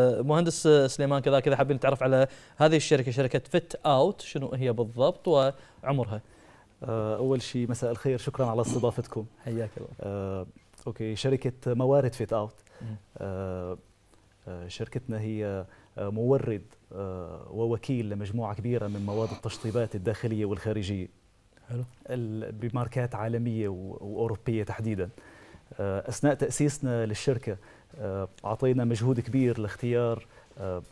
مهندس سليمان كذا كذا حابين نتعرف على هذه الشركه شركه فت اوت شنو هي بالضبط وعمرها آه، اول شيء مساء الخير شكرا على استضافتكم حياك الله أه اوكي شركه موارد فيت اوت آه،, أه شركتنا هي آه، مورد ووكيل لمجموعه كبيره من مواد التشطيبات الداخليه والخارجيه حلو بماركات عالميه واوروبيه تحديدا آه، اثناء تاسيسنا للشركه آه، اعطينا مجهود كبير لاختيار آه،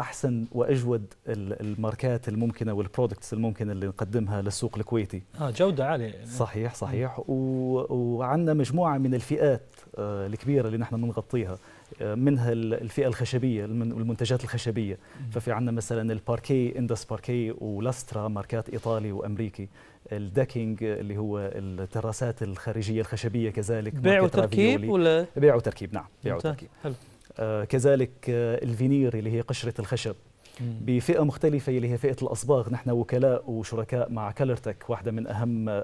احسن واجود الماركات الممكنه والبرودكتس الممكنه اللي نقدمها للسوق الكويتي. اه جوده عاليه. صحيح صحيح وعندنا مجموعه من الفئات آه، الكبيره اللي نحن بنغطيها آه، منها الفئه الخشبيه المنتجات الخشبيه ففي عندنا مثلا الباركي اندس باركي ولاسترا ماركات ايطالي وامريكي الدكينج آه، اللي هو التراسات الخارجيه الخشبيه كذلك بيع وتركيب ولا بيع وتركيب نعم بيع وتركيب حلو آه، كذلك آه، الفينير اللي هي قشرة الخشب بفئه مختلفه اللي هي فئه الاصباغ نحن وكلاء وشركاء مع كالرتك واحده من اهم آه،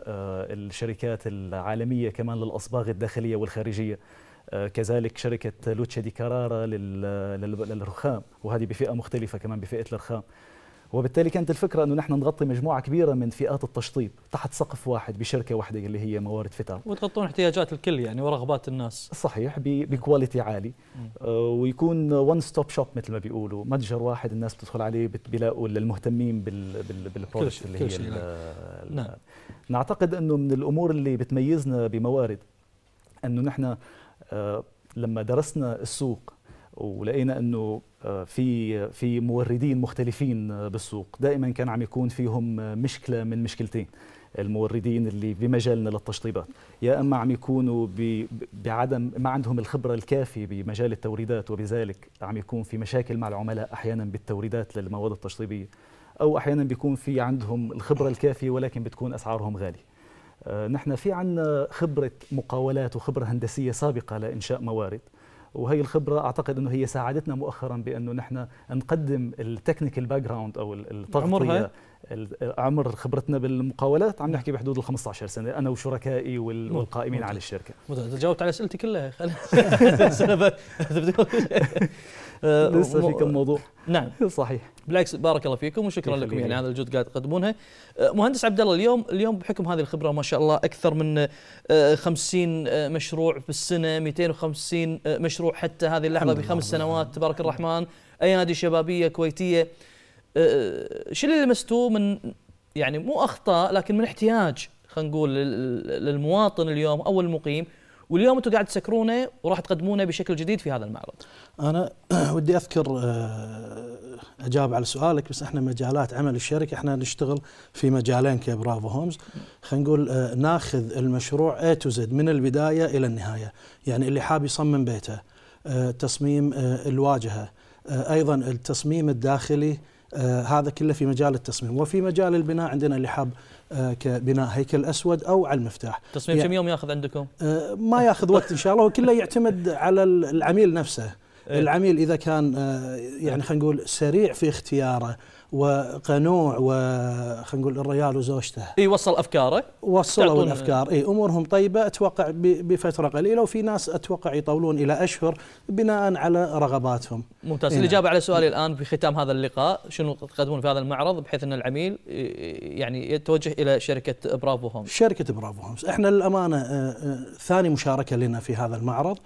الشركات العالميه كمان للاصباغ الداخليه والخارجيه كذلك شركه لوتشا دي كارارا للرخام وهذه بفئه مختلفه كمان بفئه الرخام وبالتالي كانت الفكرة أنه نحن نغطي مجموعة كبيرة من فئات التشطيب تحت سقف واحد بشركة واحدة اللي هي موارد فتر وتغطون احتياجات الكل يعني ورغبات الناس صحيح بكواليتي عالي آه، ويكون ون ستوب شوب مثل ما بيقولوا متجر واحد الناس بتدخل عليه بيلاقوا للمهتمين بالبرودكت اللي هي نعم. نعتقد أنه من الأمور اللي بتميزنا بموارد أنه نحن آه، لما درسنا السوق ولقينا انه آه، في في موردين مختلفين آه، بالسوق دائما كان عم يكون فيهم آه، مشكله من مشكلتين الموردين اللي بمجالنا للتشطيبات يا اما عم يكونوا بعدم ما عندهم الخبره الكافيه بمجال التوريدات وبذلك عم يكون في مشاكل مع العملاء احيانا بالتوريدات للمواد التشطيبيه او احيانا بيكون في عندهم الخبره الكافيه ولكن بتكون اسعارهم غاليه نحن في عندنا خبره مقاولات وخبره هندسيه سابقه لانشاء موارد وهي الخبره اعتقد انه هي ساعدتنا مؤخرا بانه نحن نقدم التكنيكال باك جراوند او التغطيه عمر خبرتنا بالمقاولات عم نحكي بحدود ال 15 سنه انا وشركائي والقائمين على الشركه جاوبت على اسئلتي كلها آه، لسه في كم موضوع نعم صحيح بالعكس بارك الله فيكم وشكرا لكم يعني على الجهد قاعد تقدمونها آه، مهندس عبد الله اليوم اليوم بحكم هذه الخبره ما شاء الله اكثر من 50 آه، مشروع في السنه 250 مشروع حتى هذه اللحظه بخمس سنوات تبارك الرحمن ايادي شبابيه كويتيه شو اللي لمستوه من يعني مو اخطاء لكن من احتياج خلينا نقول للمواطن اليوم او المقيم واليوم انتم قاعد تسكرونه وراح تقدمونه بشكل جديد في هذا المعرض. انا ودي اذكر آه، اجاب على سؤالك بس احنا مجالات عمل الشركه احنا نشتغل في مجالين كبرافو هومز خلينا نقول آه، ناخذ المشروع اي تو زد من البدايه الى النهايه، يعني اللي حاب يصمم بيته آه، تصميم الواجهه ايضا التصميم الداخلي آه، هذا كله في مجال التصميم وفي مجال البناء عندنا اللي حاب آه، كبناء هيكل اسود او على المفتاح تصميم كم يعني يوم ياخذ عندكم آه، ما ياخذ وقت ان شاء الله وكله يعتمد على العميل نفسه آه، العميل اذا كان آه، يعني خلينا نقول سريع في اختياره وقنوع و خلينا نقول الريال وزوجته اي وصل افكاره وصلوا الافكار اي امورهم طيبه اتوقع بفتره قليله وفي ناس اتوقع يطولون الى اشهر بناء على رغباتهم ممتاز إيه الاجابه نعم. على سؤالي الان في ختام هذا اللقاء شنو تقدمون في هذا المعرض بحيث ان العميل آه، يعني يتوجه الى شركه برافو هومز شركه برافو هومز احنا للامانه ثاني مشاركه لنا في هذا المعرض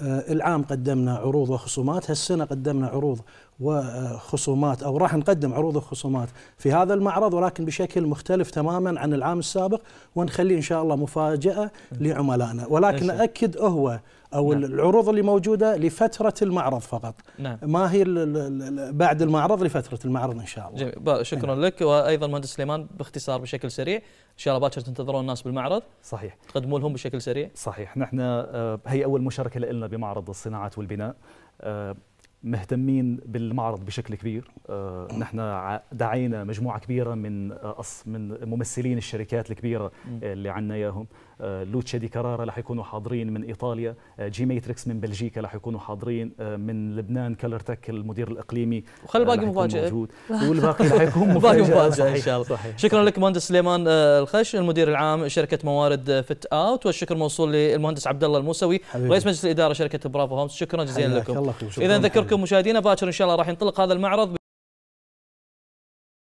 آه، العام قدمنا عروض وخصومات هالسنة قدمنا عروض وخصومات او راح نقدم عروض وخصومات في هذا المعرض ولكن بشكل مختلف تماما عن العام السابق ونخليه ان شاء الله مفاجاه لعملائنا ولكن اكد هو او نعم. العروض اللي موجوده لفتره المعرض فقط نعم. ما هي بعد المعرض لفتره المعرض ان شاء الله جميل. شكرا نعم. لك وايضا مهندس سليمان باختصار بشكل سريع ان شاء الله باكر تنتظرون الناس بالمعرض صحيح تقدمون لهم بشكل سريع صحيح نحن آه، هي اول مشاركه لنا بمعرض الصناعات والبناء آه، مهتمين بالمعرض بشكل كبير آه، نحن دعينا مجموعه كبيره من آه، من ممثلين الشركات الكبيره آه، اللي عندنا اياهم لوتشا دي كرارا رح يكونوا حاضرين من ايطاليا جي ميتريكس من بلجيكا رح يكونوا حاضرين من لبنان تك المدير الاقليمي وخلي الباقي مفاجاه والباقي رح يكون مفاجاه ان شاء الله صحيح. شكرا لك مهندس سليمان الخش المدير العام شركه موارد فت اوت والشكر موصول للمهندس عبد الله الموسوي رئيس مجلس الاداره شركه برافو هومز شكرا جزيلا لكم اذا نذكركم لكم مشاهدينا باكر ان شاء الله راح ينطلق هذا المعرض